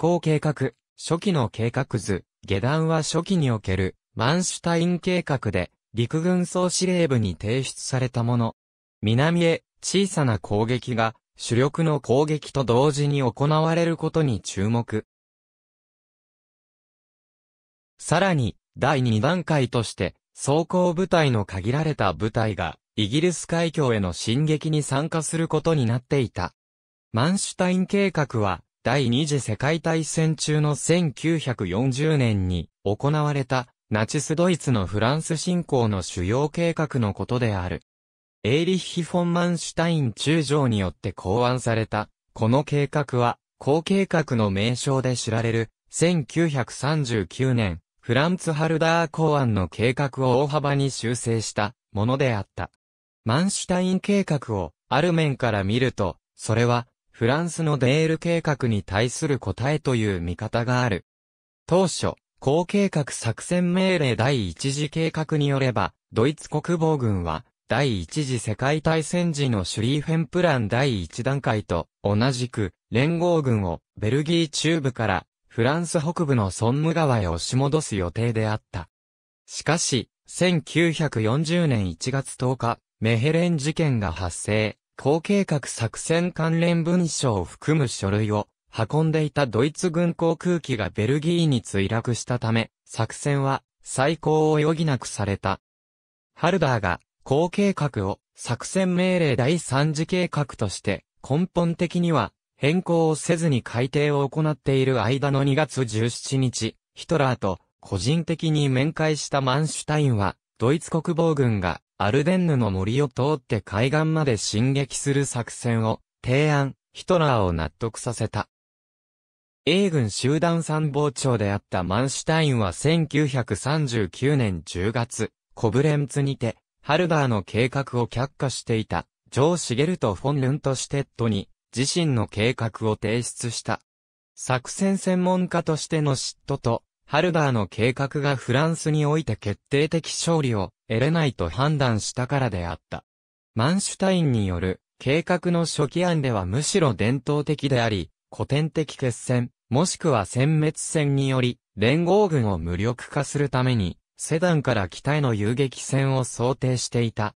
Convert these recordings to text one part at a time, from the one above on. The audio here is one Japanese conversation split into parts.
行計画、初期の計画図、下段は初期における、マンシュタイン計画で、陸軍総司令部に提出されたもの。南へ、小さな攻撃が、主力の攻撃と同時に行われることに注目。さらに、第2段階として、装甲部隊の限られた部隊が、イギリス海峡への進撃に参加することになっていた。マンシュタイン計画は、第二次世界大戦中の1940年に行われたナチスドイツのフランス侵攻の主要計画のことである。エイリッヒ・フォン・マンシュタイン中将によって考案された、この計画は、後計画の名称で知られる、1939年、フランツ・ハルダー公案の計画を大幅に修正したものであった。マンシュタイン計画をある面から見ると、それはフランスのデール計画に対する答えという見方がある。当初、高計画作戦命令第一次計画によれば、ドイツ国防軍は、第一次世界大戦時のシュリーフェンプラン第一段階と、同じく、連合軍を、ベルギー中部から、フランス北部のソンム川へ押し戻す予定であった。しかし、1940年1月10日、メヘレン事件が発生。高計画作戦関連文書を含む書類を運んでいたドイツ軍航空機がベルギーに墜落したため、作戦は再考を余儀なくされた。ハルダーが、高計画を作戦命令第3次計画として根本的には変更をせずに改定を行っている間の2月17日、ヒトラーと個人的に面会したマンシュタインはドイツ国防軍がアルデンヌの森を通って海岸まで進撃する作戦を提案、ヒトラーを納得させた。英軍集団参謀長であったマンシュタインは1939年10月、コブレンツにて、ハルダーの計画を却下していた、ジョー・シゲルとフォン・ルントシテッドに、自身の計画を提出した。作戦専門家としての嫉妬と、ハルダーの計画がフランスにおいて決定的勝利を得れないと判断したからであった。マンシュタインによる計画の初期案ではむしろ伝統的であり、古典的決戦、もしくは殲滅戦により、連合軍を無力化するために、セダンから北への遊撃戦を想定していた。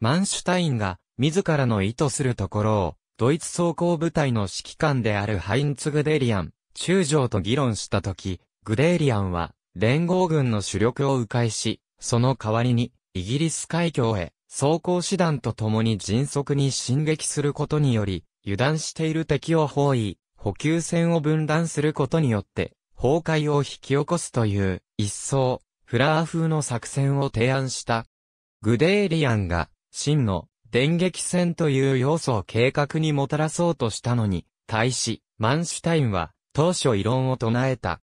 マンシュタインが、自らの意図するところを、ドイツ装甲部隊の指揮官であるハインツグデリアン、中将と議論したとき、グレーリアンは、連合軍の主力を迂回し、その代わりに、イギリス海峡へ、装甲師団と共に迅速に進撃することにより、油断している敵を包囲、補給線を分断することによって、崩壊を引き起こすという、一層、フラー風の作戦を提案した。グデーリアンが、真の、電撃戦という要素を計画にもたらそうとしたのに、対し、マンシュタインは、当初異論を唱えた。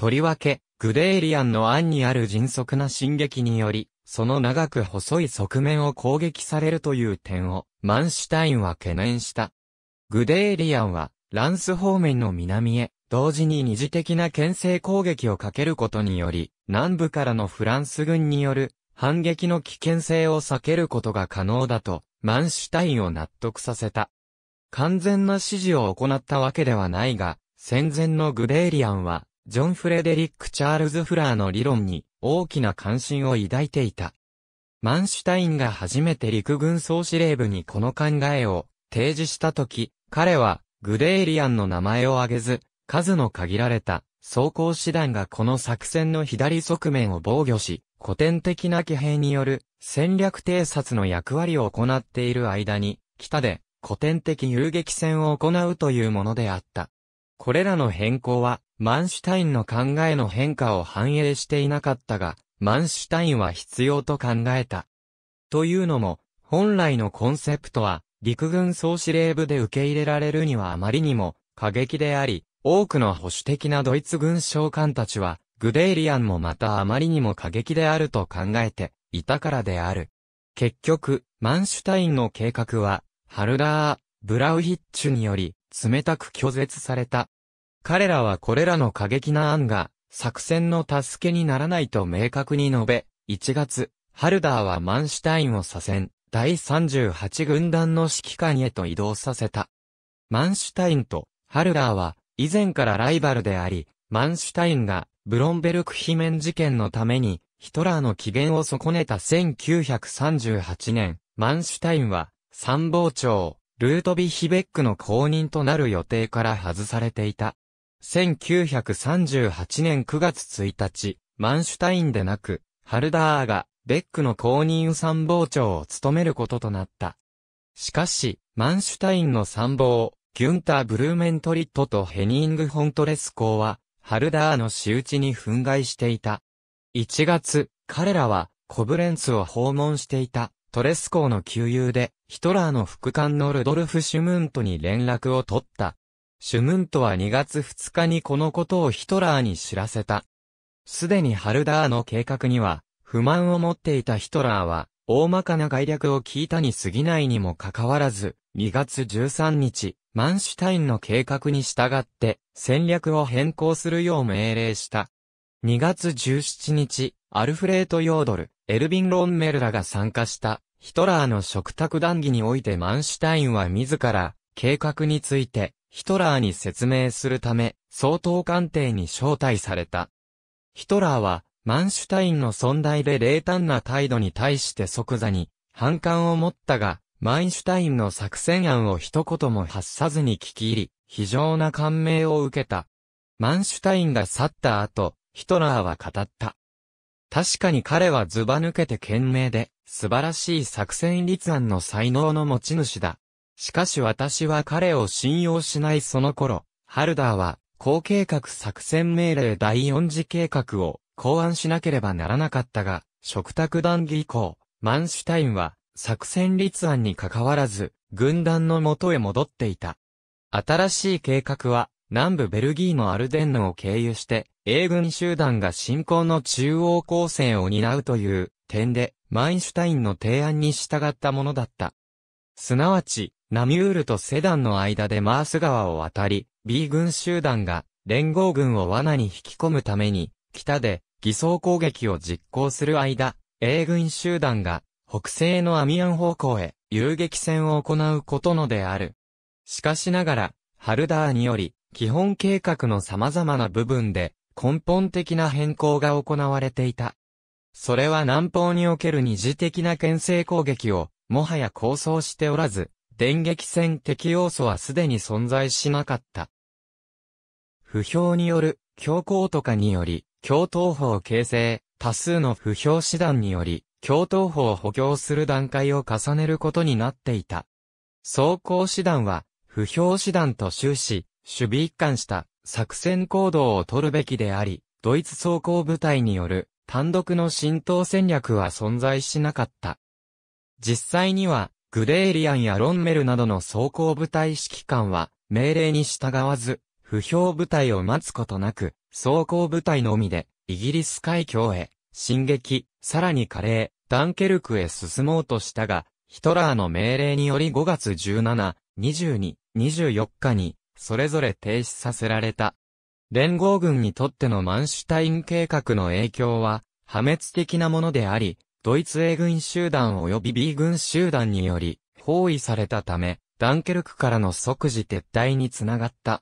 とりわけ、グデーリアンの案にある迅速な進撃により、その長く細い側面を攻撃されるという点を、マンシュタインは懸念した。グデーリアンは、ランス方面の南へ、同時に二次的な牽制攻撃をかけることにより、南部からのフランス軍による反撃の危険性を避けることが可能だと、マンシュタインを納得させた。完全な指示を行ったわけではないが、戦前のグデーリアンは、ジョン・フレデリック・チャールズ・フラーの理論に大きな関心を抱いていた。マンシュタインが初めて陸軍総司令部にこの考えを提示したとき、彼はグレーリアンの名前を挙げず、数の限られた装甲師団がこの作戦の左側面を防御し、古典的な騎兵による戦略偵察の役割を行っている間に、北で古典的遊撃戦を行うというものであった。これらの変更は、マンシュタインの考えの変化を反映していなかったが、マンシュタインは必要と考えた。というのも、本来のコンセプトは、陸軍総司令部で受け入れられるにはあまりにも過激であり、多くの保守的なドイツ軍将官たちは、グデイリアンもまたあまりにも過激であると考えていたからである。結局、マンシュタインの計画は、ハルダー、ブラウヒッチュにより、冷たく拒絶された。彼らはこれらの過激な案が、作戦の助けにならないと明確に述べ、1月、ハルダーはマンシュタインを左遷、第38軍団の指揮官へと移動させた。マンシュタインとハルダーは以前からライバルであり、マンシュタインがブロンベルク悲免事件のためにヒトラーの機嫌を損ねた1938年、マンシュタインは参謀長、ルートビヒベックの後任となる予定から外されていた。1938年9月1日、マンシュタインでなく、ハルダーが、ベックの公認参謀長を務めることとなった。しかし、マンシュタインの参謀、ギュンター・ブルーメントリットとヘニング・ホントレス公は、ハルダーの仕打ちに憤慨していた。1月、彼らは、コブレンツを訪問していた、トレス公の旧友で、ヒトラーの副官のルドルフ・シュムントに連絡を取った。シュムントは2月2日にこのことをヒトラーに知らせた。すでにハルダーの計画には、不満を持っていたヒトラーは、大まかな概略を聞いたに過ぎないにもかかわらず、2月13日、マンシュタインの計画に従って、戦略を変更するよう命令した。2月17日、アルフレート・ヨードル、エルビン・ロンメルらが参加した、ヒトラーの食卓談義においてマンシュタインは自ら、計画について、ヒトラーに説明するため、総統官邸に招待された。ヒトラーは、マンシュタインの存在で冷淡な態度に対して即座に、反感を持ったが、マンシュタインの作戦案を一言も発さずに聞き入り、非常な感銘を受けた。マンシュタインが去った後、ヒトラーは語った。確かに彼はズバ抜けて賢明で、素晴らしい作戦立案の才能の持ち主だ。しかし私は彼を信用しないその頃、ハルダーは、高計画作戦命令第四次計画を考案しなければならなかったが、食卓談義以降、マンシュタインは、作戦立案に関わらず、軍団の元へ戻っていた。新しい計画は、南部ベルギーのアルデンヌを経由して、英軍集団が侵攻の中央構成を担うという点で、マインシュタインの提案に従ったものだった。すなわち、ナミュールとセダンの間でマース川を渡り、B 軍集団が連合軍を罠に引き込むために、北で偽装攻撃を実行する間、A 軍集団が北西のアミアン方向へ遊撃戦を行うことのである。しかしながら、ハルダーにより、基本計画の様々な部分で根本的な変更が行われていた。それは南方における二次的な牽制攻撃を、もはや構想しておらず、電撃戦的要素はすでに存在しなかった。不評による、強行とかにより、共闘法形成、多数の不評手段により、共闘法を補強する段階を重ねることになっていた。走行手段は、不評手段と終始、守備一貫した作戦行動を取るべきであり、ドイツ走行部隊による単独の浸透戦略は存在しなかった。実際には、グレーリアンやロンメルなどの装甲部隊指揮官は、命令に従わず、不評部隊を待つことなく、装甲部隊のみで、イギリス海峡へ、進撃、さらにカレー、ダンケルクへ進もうとしたが、ヒトラーの命令により5月17、22、24日に、それぞれ停止させられた。連合軍にとってのマンシュタイン計画の影響は、破滅的なものであり、ドイツ A 軍集団及び B 軍集団により、包囲されたため、ダンケルクからの即時撤退につながった。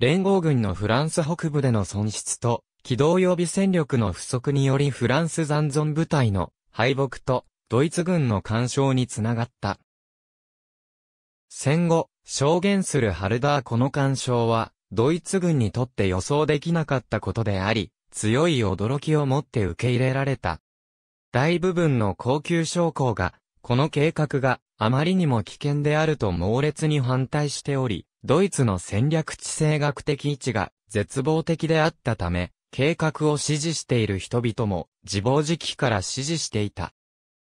連合軍のフランス北部での損失と、機動予備戦力の不足によりフランス残存部隊の敗北と、ドイツ軍の干渉につながった。戦後、証言するハルダーこの干渉は、ドイツ軍にとって予想できなかったことであり、強い驚きを持って受け入れられた。大部分の高級将校が、この計画があまりにも危険であると猛烈に反対しており、ドイツの戦略地政学的位置が絶望的であったため、計画を支持している人々も自暴自棄から支持していた。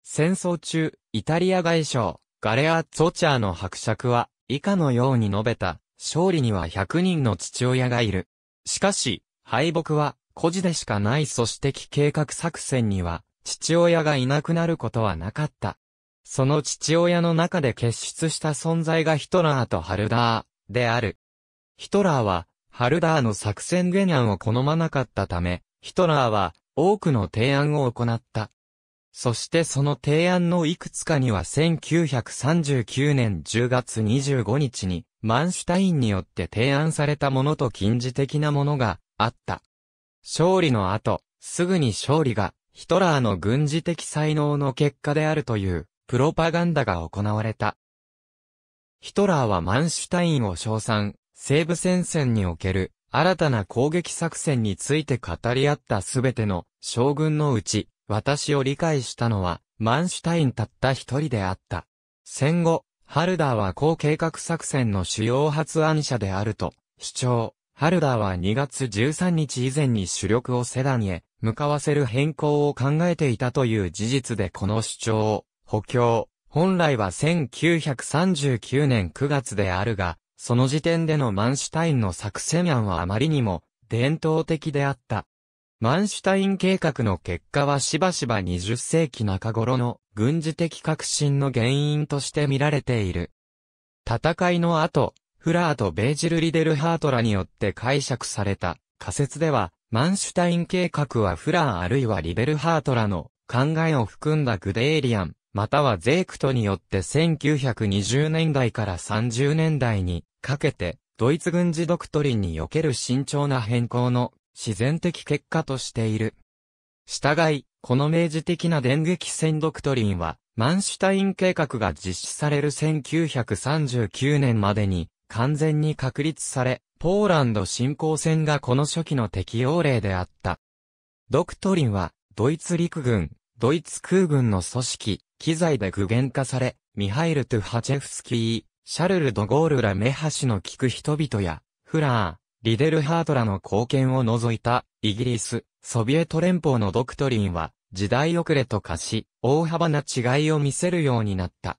戦争中、イタリア外相、ガレア・ッツォチャーの伯爵は、以下のように述べた、勝利には100人の父親がいる。しかし、敗北は、孤児でしかない組織的計画作戦には、父親がいなくなることはなかった。その父親の中で結出した存在がヒトラーとハルダーである。ヒトラーは、ハルダーの作戦原案を好まなかったため、ヒトラーは多くの提案を行った。そしてその提案のいくつかには1939年10月25日にマンシュタインによって提案されたものと近似的なものがあった。勝利の後、すぐに勝利がヒトラーの軍事的才能の結果であるという、プロパガンダが行われた。ヒトラーはマンシュタインを称賛、西部戦線における新たな攻撃作戦について語り合ったすべての将軍のうち、私を理解したのはマンシュタインたった一人であった。戦後、ハルダーは高計画作戦の主要発案者であると主張。ハルダーは2月13日以前に主力をセダンへ向かわせる変更を考えていたという事実でこの主張を補強。本来は1939年9月であるが、その時点でのマンシュタインの作戦案はあまりにも伝統的であった。マンシュタイン計画の結果はしばしば20世紀中頃の軍事的革新の原因として見られている。戦いの後、フラーとベージル・リデルハートらによって解釈された仮説では、マンシュタイン計画はフラーあるいはリベルハートらの考えを含んだグデーリアン、またはゼークトによって1920年代から30年代にかけて、ドイツ軍事ドクトリンにおける慎重な変更の自然的結果としている。従い、この明示的な電撃戦ドクトリンは、マンシュタイン計画が実施される1939年までに完全に確立され、ポーランド侵攻戦がこの初期の適用例であった。ドクトリンは、ドイツ陸軍、ドイツ空軍の組織、機材で具現化され、ミハイル・トゥハチェフスキー、シャルル・ド・ゴールら目端の聞く人々や、フラー、リデルハートらの貢献を除いた、イギリス、ソビエト連邦のドクトリンは、時代遅れと化し、大幅な違いを見せるようになった。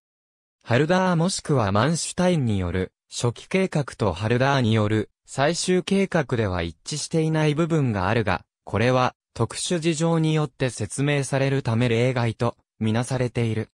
ハルダーもしくはマンシュタインによる、初期計画とハルダーによる最終計画では一致していない部分があるが、これは特殊事情によって説明されるため例外とみなされている。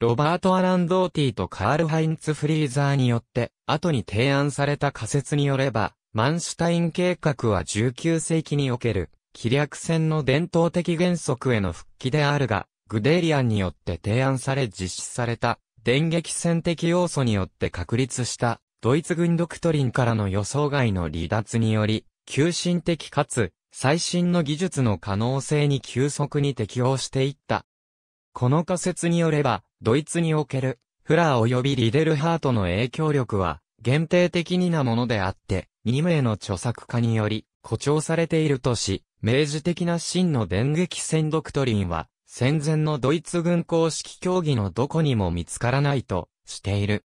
ロバート・アランドーティとカール・ハインツ・フリーザーによって後に提案された仮説によれば、マンシュタイン計画は19世紀における気略戦の伝統的原則への復帰であるが、グデリアンによって提案され実施された電撃戦的要素によって確立したドイツ軍ドクトリンからの予想外の離脱により、急進的かつ最新の技術の可能性に急速に適応していった。この仮説によれば、ドイツにおけるフラー及びリデルハートの影響力は限定的になものであって、2名の著作家により誇張されているとし、明示的な真の電撃戦ドクトリンは戦前のドイツ軍公式競技のどこにも見つからないとしている。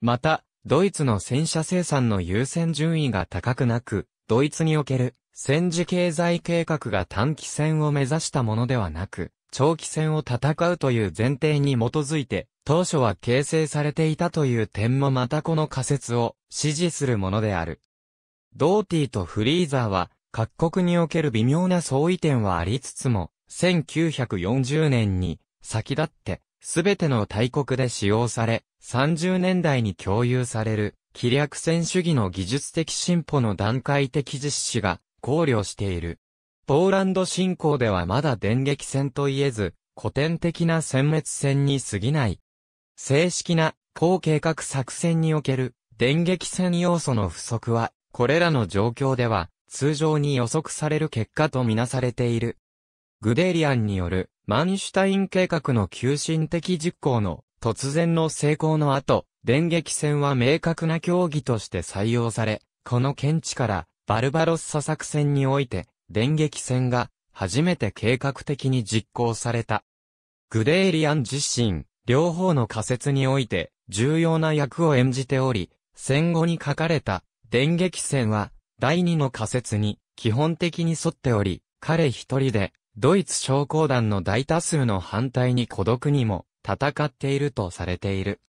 また、ドイツの戦車生産の優先順位が高くなく、ドイツにおける戦時経済計画が短期戦を目指したものではなく、長期戦を戦うという前提に基づいて、当初は形成されていたという点もまたこの仮説を支持するものである。ドーティーとフリーザーは、各国における微妙な相違点はありつつも、1940年に先立ってすべての大国で使用され、30年代に共有される、気略戦主義の技術的進歩の段階的実施が考慮している。ポーランド侵攻ではまだ電撃戦といえず、古典的な殲滅戦に過ぎない。正式な、高計画作戦における、電撃戦要素の不足は、これらの状況では、通常に予測される結果とみなされている。グデーリアンによるマンシュタイン計画の急進的実行の突然の成功の後、電撃戦は明確な競技として採用され、この見地からバルバロッサ作戦において電撃戦が初めて計画的に実行された。グデーリアン自身、両方の仮説において重要な役を演じており、戦後に書かれた電撃戦は第二の仮説に基本的に沿っており、彼一人でドイツ商工団の大多数の反対に孤独にも戦っているとされている。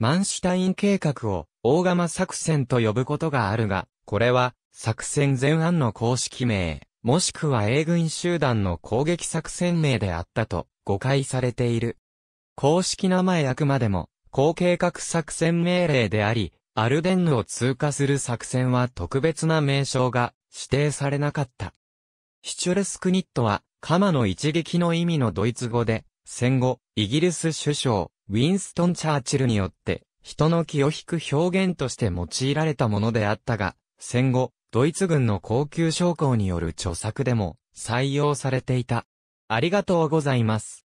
マンシュタイン計画を大釜作戦と呼ぶことがあるが、これは作戦前案の公式名、もしくは英軍集団の攻撃作戦名であったと誤解されている。公式名前あくまでも、高計画作戦命令であり、アルデンヌを通過する作戦は特別な名称が指定されなかった。シチュレスクニットは鎌の一撃の意味のドイツ語で、戦後、イギリス首相、ウィンストン・チャーチルによって、人の気を引く表現として用いられたものであったが、戦後、ドイツ軍の高級将校による著作でも採用されていた。ありがとうございます。